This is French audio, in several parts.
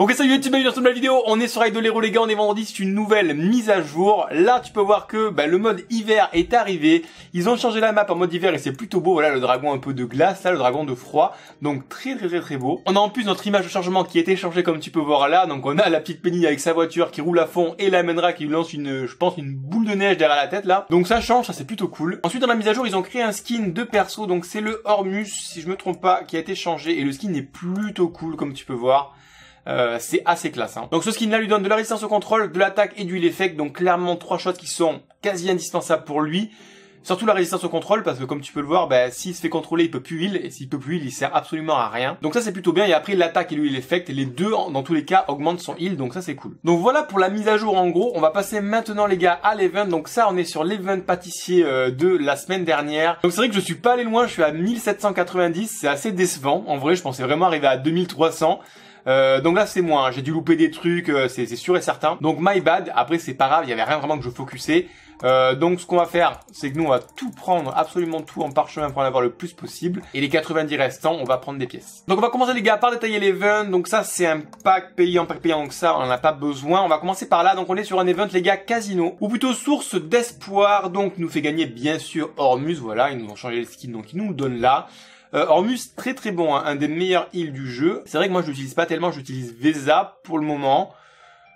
Ok salut YouTube, bienvenue la vidéo, on est sur Aïdolero de les gars, on est vendredi, c'est une nouvelle mise à jour. Là tu peux voir que bah, le mode hiver est arrivé, ils ont changé la map en mode hiver et c'est plutôt beau, voilà le dragon un peu de glace, là le dragon de froid, donc très très très très beau. On a en plus notre image de chargement qui a été changée comme tu peux voir là, donc on a la petite Penny avec sa voiture qui roule à fond et la menra qui lance une, je pense, une boule de neige derrière la tête là. Donc ça change, ça c'est plutôt cool. Ensuite dans la mise à jour ils ont créé un skin de perso, donc c'est le Hormus si je me trompe pas, qui a été changé et le skin est plutôt cool comme tu peux voir. Euh, c'est assez classe. Hein. Donc ce skin là lui donne de la résistance au contrôle, de l'attaque et du heal effect. Donc clairement trois choses qui sont quasi indispensables pour lui. Surtout la résistance au contrôle, parce que comme tu peux le voir, bah, s'il se fait contrôler, il peut plus heal, et s'il peut plus heal, il sert absolument à rien. Donc ça c'est plutôt bien, et après l'attaque et lui effect les deux dans tous les cas augmentent son heal, donc ça c'est cool. Donc voilà pour la mise à jour en gros, on va passer maintenant les gars à l'event, donc ça on est sur l'event pâtissier euh, de la semaine dernière. Donc c'est vrai que je suis pas allé loin, je suis à 1790, c'est assez décevant, en vrai je pensais vraiment arriver à 2300. Euh, donc là c'est moi, hein. j'ai dû louper des trucs, euh, c'est sûr et certain. Donc my bad, après c'est pas grave, il y avait rien vraiment que je focusais. Euh, donc ce qu'on va faire, c'est que nous on va tout prendre, absolument tout en parchemin pour en avoir le plus possible. Et les 90 restants, on va prendre des pièces. Donc on va commencer les gars par détailler les l'event. Donc ça c'est un pack payant, pack payant, que ça on n'a pas besoin. On va commencer par là, donc on est sur un event les gars casino, ou plutôt source d'espoir. Donc nous fait gagner bien sûr Ormus voilà, ils nous ont changé le skin, donc ils nous le donnent là. Euh, Ormus, très très bon, hein, un des meilleurs îles du jeu. C'est vrai que moi je l'utilise pas tellement, j'utilise Vesa pour le moment.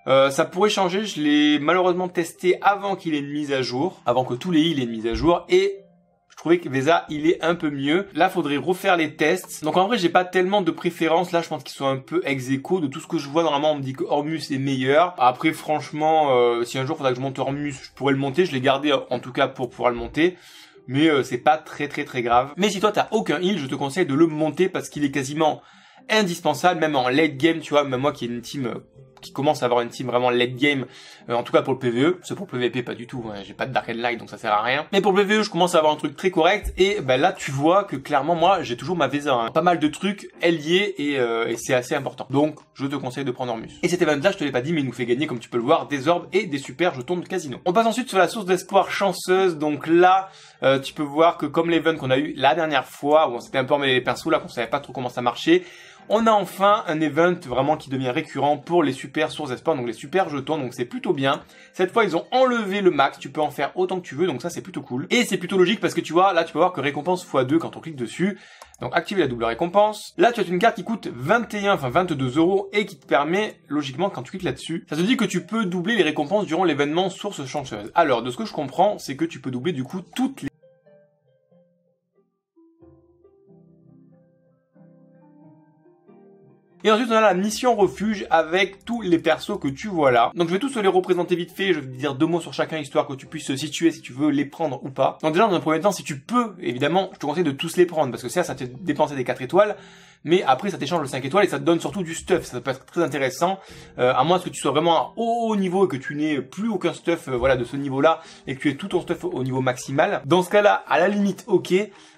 Euh, ça pourrait changer, je l'ai malheureusement testé avant qu'il ait une mise à jour, avant que tous les îles aient une mise à jour, et je trouvais que Vesa, il est un peu mieux. Là, faudrait refaire les tests. Donc en vrai, j'ai pas tellement de préférence. Là, je pense qu'ils sont un peu ex -aequo. De tout ce que je vois, normalement, on me dit que Hormus est meilleur. Après, franchement, euh, si un jour faudrait que je monte Hormus, je pourrais le monter. Je l'ai gardé en tout cas pour pouvoir le monter mais euh, c'est pas très très très grave. Mais si toi t'as aucun heal, je te conseille de le monter parce qu'il est quasiment indispensable, même en late game, tu vois, même moi qui ai une team euh, qui commence à avoir une team vraiment late game, euh, en tout cas pour le PVE, c'est pour le PVP pas du tout, hein. j'ai pas de Dark and Light donc ça sert à rien. Mais pour le PVE je commence à avoir un truc très correct et ben là tu vois que clairement moi j'ai toujours ma Vesa, hein. pas mal de trucs est euh, et, c'est assez important. Donc je te conseille de prendre Ormus. Et cet event là je te l'ai pas dit mais il nous fait gagner comme tu peux le voir des orbes et des super jetons de casino. On passe ensuite sur la source d'espoir chanceuse donc là euh, tu peux voir que comme l'event qu'on a eu la dernière fois où on s'était un peu emmêlé les pinceaux là qu'on savait pas trop comment ça marchait, on a enfin un event vraiment qui devient récurrent pour les super sources d'espoir, donc les super jetons, donc c'est plutôt bien. Cette fois, ils ont enlevé le max, tu peux en faire autant que tu veux, donc ça c'est plutôt cool. Et c'est plutôt logique parce que tu vois, là tu peux voir que récompense x2 quand on clique dessus. Donc activer la double récompense. Là, tu as une carte qui coûte 21, enfin 22 euros et qui te permet, logiquement, quand tu cliques là-dessus, ça te dit que tu peux doubler les récompenses durant l'événement source chanceuse. Alors, de ce que je comprends, c'est que tu peux doubler du coup toutes les Et ensuite, on a la mission refuge avec tous les persos que tu vois là. Donc, je vais tous les représenter vite fait. Je vais dire deux mots sur chacun, histoire que tu puisses se situer si tu veux les prendre ou pas. Donc, déjà, dans un premier temps, si tu peux, évidemment, je te conseille de tous les prendre parce que ça, ça te dépenser des 4 étoiles mais après ça t'échange le 5 étoiles et ça te donne surtout du stuff, ça peut être très intéressant, euh, à moins que tu sois vraiment à haut niveau et que tu n'aies plus aucun stuff euh, voilà de ce niveau-là et que tu aies tout ton stuff au niveau maximal. Dans ce cas-là, à la limite, ok,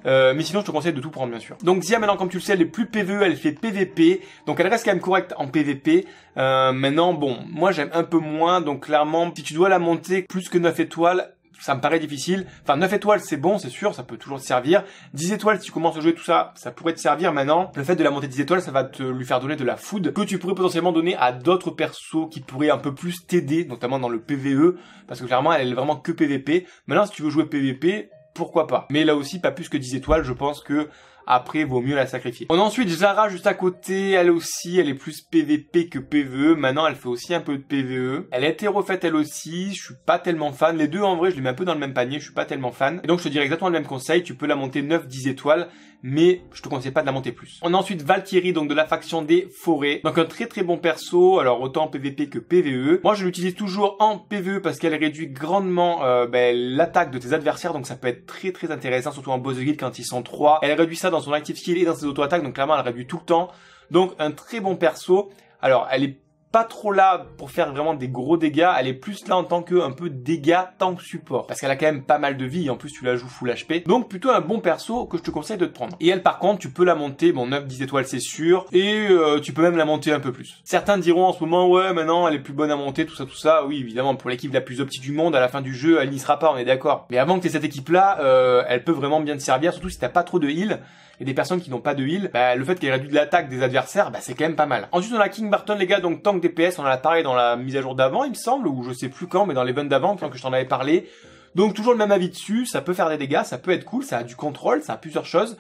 euh, mais sinon je te conseille de tout prendre bien sûr. Donc Zia maintenant comme tu le sais, elle est plus PVE, elle fait PVP, donc elle reste quand même correcte en PVP. Euh, maintenant bon, moi j'aime un peu moins, donc clairement si tu dois la monter plus que 9 étoiles, ça me paraît difficile. Enfin, 9 étoiles, c'est bon, c'est sûr, ça peut toujours te servir. 10 étoiles, si tu commences à jouer tout ça, ça pourrait te servir maintenant. Le fait de la monter 10 étoiles, ça va te lui faire donner de la food que tu pourrais potentiellement donner à d'autres persos qui pourraient un peu plus t'aider, notamment dans le PVE, parce que clairement, elle est vraiment que PVP. Maintenant, si tu veux jouer PVP, pourquoi pas. Mais là aussi, pas plus que 10 étoiles, je pense que après, vaut mieux la sacrifier. On a ensuite Zara juste à côté. Elle aussi, elle est plus PVP que PVE. Maintenant, elle fait aussi un peu de PVE. Elle a été refaite elle aussi. Je suis pas tellement fan. Les deux, en vrai, je les mets un peu dans le même panier. Je suis pas tellement fan. donc, je te dirais exactement le même conseil. Tu peux la monter 9, 10 étoiles. Mais je te conseille pas de la monter plus. On a ensuite Valkyrie, donc de la faction des forêts. Donc, un très très bon perso. Alors, autant PVP que PVE. Moi, je l'utilise toujours en PVE parce qu'elle réduit grandement euh, ben, l'attaque de tes adversaires. Donc, ça peut être très très intéressant, surtout en boss de guild quand ils sont 3. Elle réduit ça dans son active skill et dans ses auto-attaques, donc clairement elle réduit tout le temps. Donc un très bon perso. Alors elle est pas trop là pour faire vraiment des gros dégâts, elle est plus là en tant que un peu dégâts tank support. Parce qu'elle a quand même pas mal de vie, en plus tu la joues full HP. Donc plutôt un bon perso que je te conseille de te prendre. Et elle par contre, tu peux la monter, bon 9, 10 étoiles c'est sûr, et euh, tu peux même la monter un peu plus. Certains diront en ce moment, ouais maintenant elle est plus bonne à monter, tout ça, tout ça. Oui évidemment, pour l'équipe la plus optique du monde, à la fin du jeu, elle n'y sera pas, on est d'accord. Mais avant que tu t'aies cette équipe là, euh, elle peut vraiment bien te servir, surtout si t'as pas trop de heal. Et des personnes qui n'ont pas de heal, bah, le fait qu'elle réduit de l'attaque des adversaires, bah, c'est quand même pas mal. Ensuite on a King Barton les gars, donc tank de on en a parlé dans la mise à jour d'avant, il me semble, ou je sais plus quand, mais dans les l'event d'avant, quand que je t'en avais parlé. Donc toujours le même avis dessus, ça peut faire des dégâts, ça peut être cool, ça a du contrôle, ça a plusieurs choses.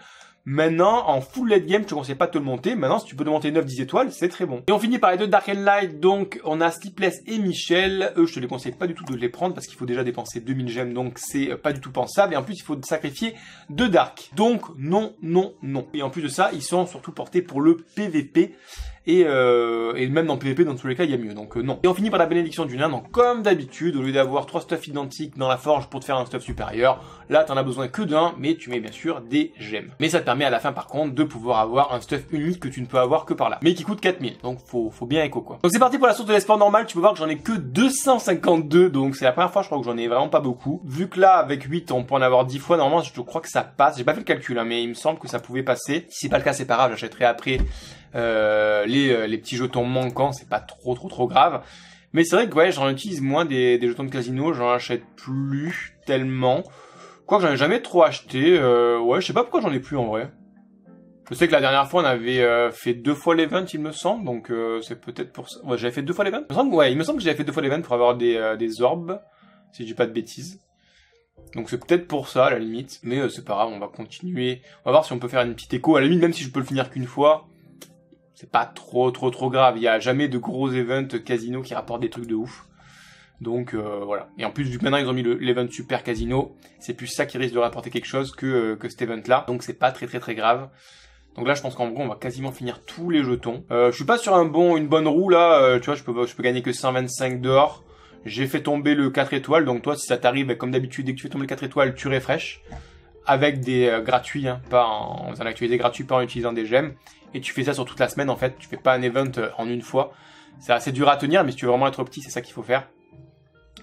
Maintenant, en full late game, je te conseille pas de te le monter. Maintenant, si tu peux te monter 9-10 étoiles, c'est très bon. Et on finit par les deux Dark and Light. Donc, on a Sleepless et Michel. Eux, je te les conseille pas du tout de les prendre parce qu'il faut déjà dépenser 2000 gemmes. Donc, c'est euh, pas du tout pensable. Et en plus, il faut sacrifier deux Dark. Donc, non, non, non. Et en plus de ça, ils sont surtout portés pour le PVP et, euh, et même dans PvP, dans tous les cas, il y a mieux, donc euh, non. Et on finit par la bénédiction du nain, donc comme d'habitude, au lieu d'avoir trois stuffs identiques dans la forge pour te faire un stuff supérieur, là t'en as besoin que d'un, mais tu mets bien sûr des gemmes. Mais ça te permet à la fin par contre de pouvoir avoir un stuff unique que tu ne peux avoir que par là, mais qui coûte 4000, donc faut, faut bien écho quoi. Donc c'est parti pour la source de l'espoir normal, tu peux voir que j'en ai que 252, donc c'est la première fois je crois que j'en ai vraiment pas beaucoup. Vu que là, avec 8, on peut en avoir 10 fois, normalement je crois que ça passe, j'ai pas fait le calcul, hein, mais il me semble que ça pouvait passer. Si c'est pas le cas, c'est pas grave, j'achèterai après euh, les euh, les, petits jetons manquants, c'est pas trop trop trop grave. Mais c'est vrai que ouais, j'en utilise moins des, jetons de casino, j'en achète plus tellement. Quoi que j'en ai jamais trop acheté, euh, ouais, je sais pas pourquoi j'en ai plus en vrai. Je sais que la dernière fois on avait euh, fait deux fois l'event, il me semble, donc c'est peut-être pour ça. Ouais, j'avais fait deux fois l'event. Il me semble, ouais, il me semble que j'avais fait deux fois l'event pour avoir des, orbes, si je pas de bêtises. Donc c'est peut-être pour ça à la limite, mais c'est pas grave, on va continuer. On va voir si on peut faire une petite écho. À la limite, même si je peux le finir qu'une fois, c'est pas trop trop trop grave. Il y a jamais de gros events casino qui rapportent des trucs de ouf. Donc euh, voilà. Et en plus, du que maintenant ils ont mis l'event Super Casino, c'est plus ça qui risque de rapporter quelque chose que, euh, que cet event là. Donc c'est pas très très très grave. Donc là, je pense qu'en gros, on va quasiment finir tous les jetons. Euh, je suis pas sur un bon, une bonne roue là. tu vois, je peux, je peux gagner que 125 dehors. J'ai fait tomber le 4 étoiles. Donc toi, si ça t'arrive, bah, comme d'habitude, dès que tu fais tomber le 4 étoiles, tu refresh avec des euh, gratuits, hein, pas en, en utilisant des gemmes. Et tu fais ça sur toute la semaine en fait, tu fais pas un event euh, en une fois. C'est assez dur à tenir, mais si tu veux vraiment être petit, c'est ça qu'il faut faire.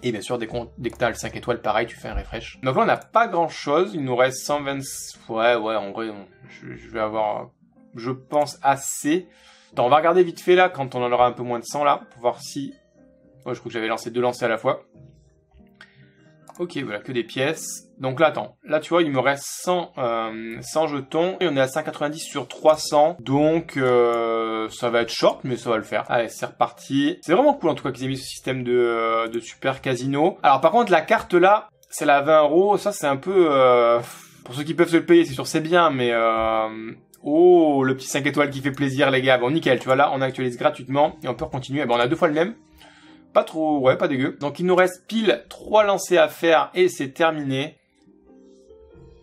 Et bien sûr, dès, comptes, que 5 étoiles, pareil, tu fais un refresh. Donc là, on n'a pas grand chose, il nous reste 120... Ouais, ouais, en vrai, je, vais avoir, je pense, assez. Attends, on va regarder vite fait là, quand on en aura un peu moins de 100 là, pour voir si... Ouais, je crois que j'avais lancé deux lancers à la fois. Ok, voilà, que des pièces. Donc là, attends. Là, tu vois, il me reste 100, euh, jetons. Et on est à 190 sur 300. Donc, euh, ça va être short, mais ça va le faire. Allez, c'est reparti. C'est vraiment cool, en tout cas, qu'ils aient mis ce système de, euh, super casino. Alors, par contre, la carte là, c'est la 20 euros, ça, c'est un peu... pour ceux qui peuvent se le payer, c'est sûr, c'est bien, mais... Oh, le petit 5 étoiles qui fait plaisir, les gars. Bon, nickel, tu vois, là, on actualise gratuitement et on peut continuer. Eh ben, on a deux fois le même. Pas trop, ouais, pas dégueu. Donc il nous reste pile 3 lancers à faire et c'est terminé.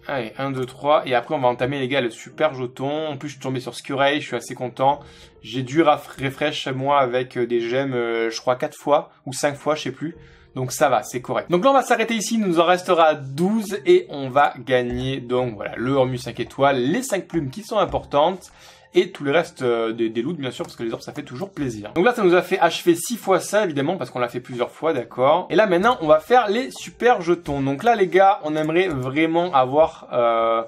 Allez, 1, 2, 3. Et après, on va entamer, les gars, le super jeton. En plus, je suis tombé sur Skurei, je suis assez content. J'ai dû refresh moi avec euh, des gemmes, euh, je crois, 4 fois ou 5 fois, je sais plus. Donc ça va, c'est correct. Donc là, on va s'arrêter ici. Il nous en restera 12 et on va gagner, donc voilà, le Hormu 5 étoiles, les 5 plumes qui sont importantes et tout le reste euh, des, des loots, bien sûr, parce que les orbes, ça fait toujours plaisir. Donc là, ça nous a fait achever six fois ça, évidemment, parce qu'on l'a fait plusieurs fois, d'accord. Et là, maintenant, on va faire les super jetons. Donc là, les gars, on aimerait vraiment avoir... Euh,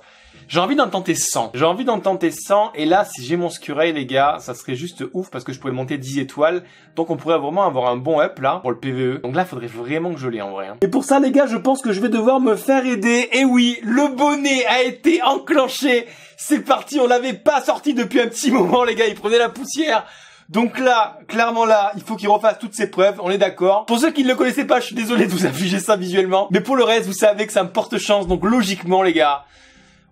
j'ai envie d'en tenter 100. J'ai envie d'en tenter 100. Et là, si j'ai mon Scuray, les gars, ça serait juste ouf parce que je pourrais monter 10 étoiles. Donc on pourrait vraiment avoir un bon up là pour le PVE. Donc là, faudrait vraiment que je l'ai en vrai. Hein. Et pour ça, les gars, je pense que je vais devoir me faire aider. Et oui, le bonnet a été enclenché. C'est parti, on l'avait pas sorti depuis un petit moment, les gars. Il prenait la poussière. Donc là, clairement là, il faut qu'il refasse toutes ses preuves, on est d'accord. Pour ceux qui ne le connaissaient pas, je suis désolé de vous afficher ça visuellement. Mais pour le reste, vous savez que ça me porte chance, donc logiquement les gars,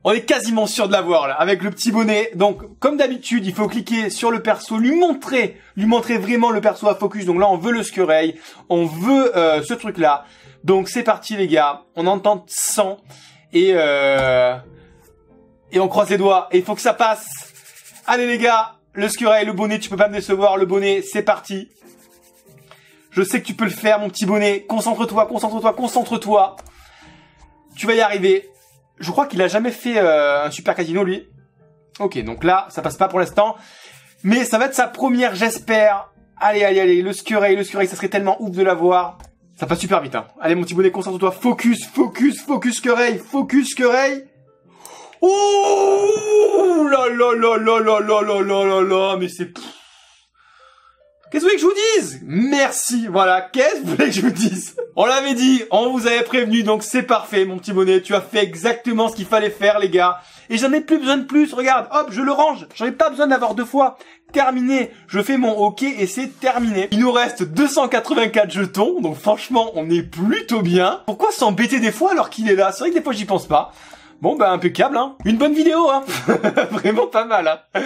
on est quasiment sûr de l'avoir là, avec le petit bonnet. Donc, comme d'habitude, il faut cliquer sur le perso, lui montrer, lui montrer vraiment le perso à focus. Donc là, on veut le Skurei, on veut euh, ce truc-là. Donc c'est parti les gars, on entend 100 et euh... et on croise les doigts. Et il faut que ça passe. Allez les gars, le Skurei, le bonnet, tu peux pas me décevoir, le bonnet, c'est parti. Je sais que tu peux le faire, mon petit bonnet. Concentre-toi, concentre-toi, concentre-toi. Tu vas y arriver je crois qu'il a jamais fait un super casino lui. Ok, donc là, ça passe pas pour l'instant. Mais ça va être sa première, j'espère. Allez, allez, allez, le Skurey, le Skurey, ça serait tellement ouf de l'avoir. Ça passe super vite, hein. Allez, mon petit bonnet, concentre-toi. Focus, focus, focus, Skurey, focus, Skurey. Oh là là là là là là là là là là, mais c'est... Qu'est-ce que vous voulez que je vous dise Merci, voilà, qu'est-ce que vous voulez que je vous dise On l'avait dit, on vous avait prévenu, donc c'est parfait, mon petit bonnet, tu as fait exactement ce qu'il fallait faire, les gars. Et j'en ai plus besoin de plus, regarde, hop, je le range, j'en ai pas besoin d'avoir deux fois. Terminé, je fais mon hockey et c'est terminé. Il nous reste 284 jetons, donc franchement, on est plutôt bien. Pourquoi s'embêter des fois alors qu'il est là C'est vrai que des fois j'y pense pas. Bon bah impeccable hein. Une bonne vidéo hein. Vraiment pas mal hein.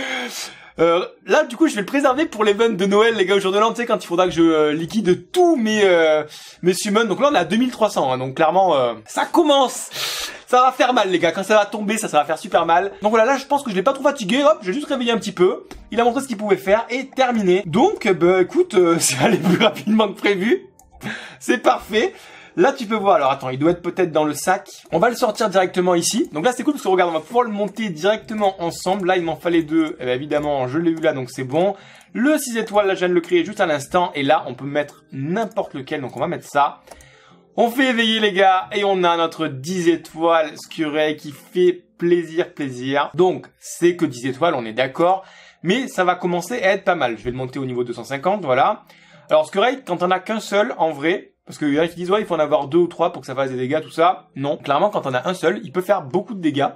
Euh, là, du coup, je vais le préserver pour l'event de Noël, les gars, au jour de l'an, tu sais, quand il faudra que je euh, liquide tous mes, euh, mes summons. Donc là, on est à 2300, hein, donc clairement, ça commence Ça va faire mal, les gars, quand ça va tomber, ça, ça va faire super mal. Donc voilà, là, je pense que je l'ai pas trop fatigué, hop, j'ai juste réveillé un petit peu. Il a montré ce qu'il pouvait faire, et terminé. Donc, bah, écoute, ça allait plus rapidement que prévu. C'est parfait Là, tu peux voir. Alors, attends, il doit être peut-être dans le sac. On va le sortir directement ici. Donc là, c'est cool parce que regarde, on va pouvoir le monter directement ensemble. Là, il m'en fallait deux. Eh ben, évidemment, je l'ai eu là, donc c'est bon. Le 6 étoiles, là, je viens de le créer juste à l'instant. Et là, on peut mettre n'importe lequel. Donc, on va mettre ça. On fait éveiller les gars et on a notre 10 étoiles Scuray qui fait plaisir, plaisir. Donc, c'est que 10 étoiles, on est d'accord. Mais ça va commencer à être pas mal. Je vais le monter au niveau 250, voilà. Alors, Scuray, quand on a qu'un seul, en vrai, parce que y disent ouais, il faut en avoir deux ou trois pour que ça fasse des dégâts, tout ça. Non, clairement, quand on a un seul, il peut faire beaucoup de dégâts.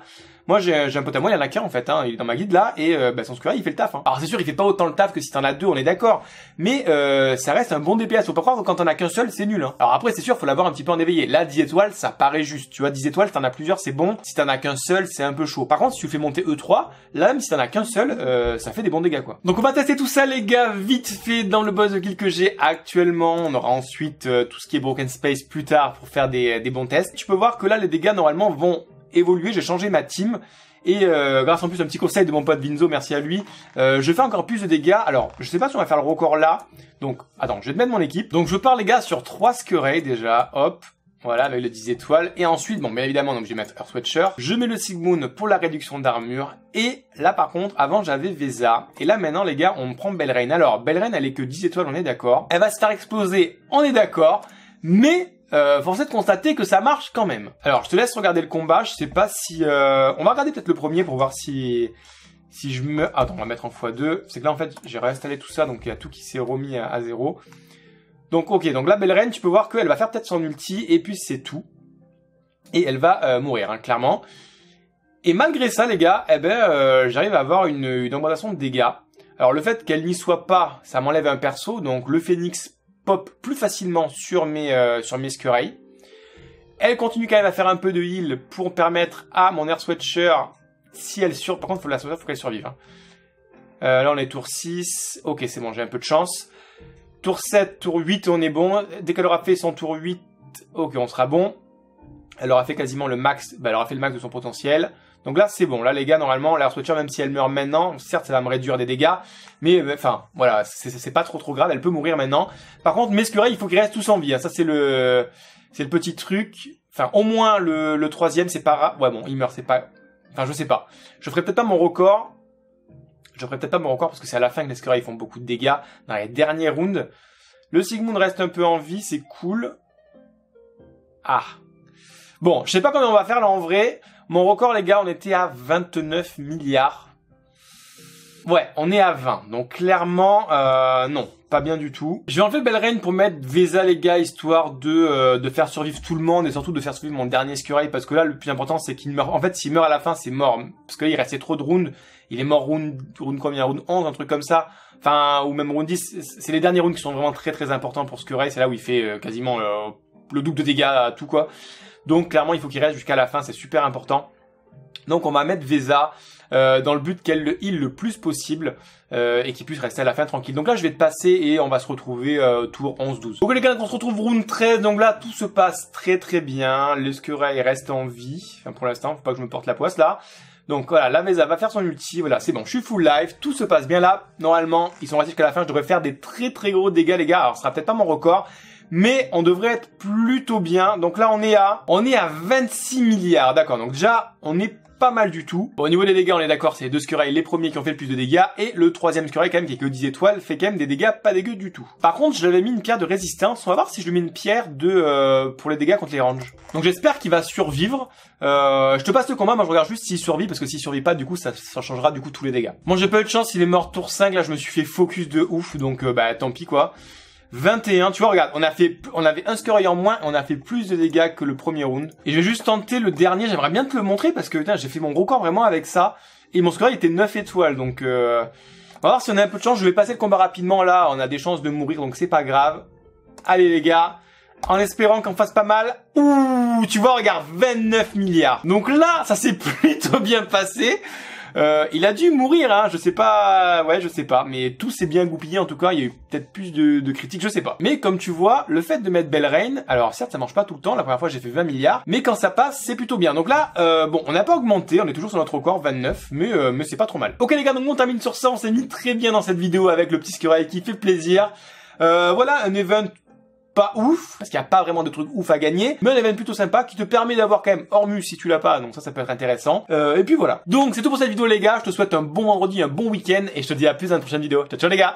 Moi, j'ai un pote à moi, il en a qu'un, en fait, hein. il est dans ma guide là, et euh, bah, son square il fait le taf. Hein. Alors c'est sûr, il fait pas autant le taf que si t'en as deux, on est d'accord, mais euh, ça reste un bon DPS. Faut pas croire que quand t'en as qu'un seul, c'est nul. Hein. Alors après, c'est sûr, faut l'avoir un petit peu en éveillé. Là, 10 étoiles, ça paraît juste. Tu vois, 10 étoiles, t'en as plusieurs, c'est bon. Si t'en as qu'un seul, c'est un peu chaud. Par contre, si tu fais monter E3, là même si t'en as qu'un seul, euh, ça fait des bons dégâts quoi. Donc on va tester tout ça les gars, vite fait dans le boss de kill que j'ai actuellement. On aura ensuite euh, tout ce qui est Broken Space plus tard pour faire des, bons tests. Tu peux voir que là, les dégâts normalement vont évolué, j'ai changé ma team. Et euh, grâce en plus à un petit conseil de mon pote Vinzo, merci à lui, euh, je fais encore plus de dégâts. Alors, je sais pas si on va faire le record là. Donc, attends, je vais te mettre mon équipe. Donc, je pars les gars sur 3 Skurray déjà. Hop. Voilà, avec les 10 étoiles. Et ensuite, bon, bien évidemment, donc je vais mettre Earth Watcher. Je mets le Sigmoon pour la réduction d'armure. Et là, par contre, avant, j'avais Vesa. Et là, maintenant, les gars, on prend Belrain. Alors, Belrain, elle est que 10 étoiles, on est d'accord. Elle va se faire exploser, on est d'accord. Mais euh, de constater que ça marche quand même. Alors, je te laisse regarder le combat. Je sais pas si... Euh, on va regarder peut-être le premier pour voir si... Si je me... Ah, attends, on va mettre en x2. C'est que là, en fait, j'ai réinstallé tout ça, donc il y a tout qui s'est remis à, zéro. Donc, ok. Donc la Belle Reine, tu peux voir qu'elle va faire peut-être son ulti, et puis c'est tout. Et elle va euh, mourir, hein, clairement. Et malgré ça, les gars, eh ben, euh, j'arrive à avoir une, une augmentation de dégâts. Alors, le fait qu'elle n'y soit pas, ça m'enlève un perso, donc le phénix pop plus facilement sur mes, euh, sur mes Elle continue quand même à faire un peu de heal pour permettre à mon Air sweatshirt si elle sur... Par contre, faut la faut qu'elle survive. Hein. Euh, là, on est tour 6. Ok, c'est bon, j'ai un peu de chance. Tour 7, tour 8, on est bon. Dès qu'elle aura fait son tour 8, ok, on sera bon. Elle aura fait quasiment le max... Bah, elle aura fait le max de son potentiel. Donc là, c'est bon. Là, les gars, normalement, la structure même si elle meurt maintenant, certes, ça va me réduire des dégâts, mais euh, enfin, voilà, c'est pas trop trop grave. Elle peut mourir maintenant. Par contre, Mescureuil, il faut qu'il reste tous en vie. Ah, ça, c'est le, c'est le petit truc. Enfin, au moins le, le troisième, c'est pas. Ouais, bon, il meurt, c'est pas. Enfin, je sais pas. Je ferai peut-être pas mon record. Je ferai peut-être pas mon record parce que c'est à la fin que les ils font beaucoup de dégâts dans les derniers rounds. Le Sigmund reste un peu en vie, c'est cool. Ah. Bon, je sais pas comment on va faire là en vrai. Mon record, les gars, on était à 29 milliards. Ouais, on est à 20. Donc clairement, euh, non, pas bien du tout. J'ai enlevé Belrain pour mettre Vesa les gars, histoire de euh, de faire survivre tout le monde et surtout de faire survivre mon dernier Skurrel parce que là le plus important c'est qu'il meurt. En fait, s'il meurt à la fin, c'est mort parce que là, il restait trop de rounds. Il est mort round round combien round 11, un truc comme ça. Enfin ou même round 10, c'est les derniers rounds qui sont vraiment très très importants pour Skurrel, c'est là où il fait euh, quasiment le double de dégâts à tout quoi. Donc clairement, il faut qu'il reste jusqu'à la fin, c'est super important. Donc on va mettre Vesa euh, dans le but qu'elle le heal le plus possible euh, et qu'il puisse rester à la fin tranquille. Donc là je vais te passer et on va se retrouver euh, tour 11-12. Donc les gars, on se retrouve round 13. Donc là tout se passe très très bien. L'escura reste en vie. Enfin pour l'instant, faut pas que je me porte la poisse là. Donc voilà, la Vesa va faire son ulti, voilà, c'est bon, je suis full life, tout se passe bien là. Normalement, ils sont restés jusqu'à la fin, je devrais faire des très très gros dégâts les gars. Alors ce sera peut-être pas mon record, mais on devrait être plutôt bien. Donc là, on est à, on est à 26 milliards. D'accord. Donc déjà, on est pas mal du tout. Bon, au niveau des dégâts, on est d'accord, c'est les deux Skurrei les premiers qui ont fait le plus de dégâts, et le troisième Skurrei quand même qui est que 10 étoiles, fait quand même des dégâts pas dégueux du tout. Par contre, je l'avais mis une pierre de résistance, on va voir si je lui mets une pierre de euh, pour les dégâts contre les ranges. Donc j'espère qu'il va survivre. Euh, je te passe le combat, moi je regarde juste s'il survit, parce que s'il survit pas, du coup, ça, ça, changera du coup tous les dégâts. Bon, j'ai pas eu de chance, il est mort tour 5, là je me suis fait focus de ouf, donc euh, bah tant pis quoi. 21. Tu vois, regarde, on a fait, on avait un score en moins, on a fait plus de dégâts que le premier round. Et je vais juste tenter le dernier. J'aimerais bien te le montrer parce que putain, j'ai fait mon gros corps vraiment avec ça. Et mon score était 9 étoiles, donc euh... on va voir si on a un peu de chance. Je vais passer le combat rapidement là. On a des chances de mourir, donc c'est pas grave. Allez les gars, en espérant qu'on fasse pas mal. Ouh, tu vois, regarde, 29 milliards. Donc là, ça s'est plutôt bien passé. Euh, il a dû mourir, hein, je sais pas, ouais, je sais pas, mais tout s'est bien goupillé en tout cas, il y a eu peut-être plus de, critiques, je sais pas. Mais comme tu vois, le fait de mettre Belle alors certes ça marche pas tout le temps, la première fois j'ai fait 20 milliards, mais quand ça passe, c'est plutôt bien. Donc là, euh, bon, on n'a pas augmenté, on est toujours sur notre record 29, mais, euh, mais c'est pas trop mal. Ok les gars, donc on termine sur ça, on s'est mis très bien dans cette vidéo avec le petit qui fait plaisir. Euh, voilà, un event pas ouf, parce qu'il n'y a pas vraiment de trucs ouf à gagner, mais un event plutôt sympa qui te permet d'avoir quand même Hormus si tu l'as pas, donc ça, ça peut être intéressant. Euh, et puis voilà. Donc c'est tout pour cette vidéo les gars, je te souhaite un bon vendredi, un bon week-end, et je te dis à plus dans une prochaine vidéo. Ciao ciao les gars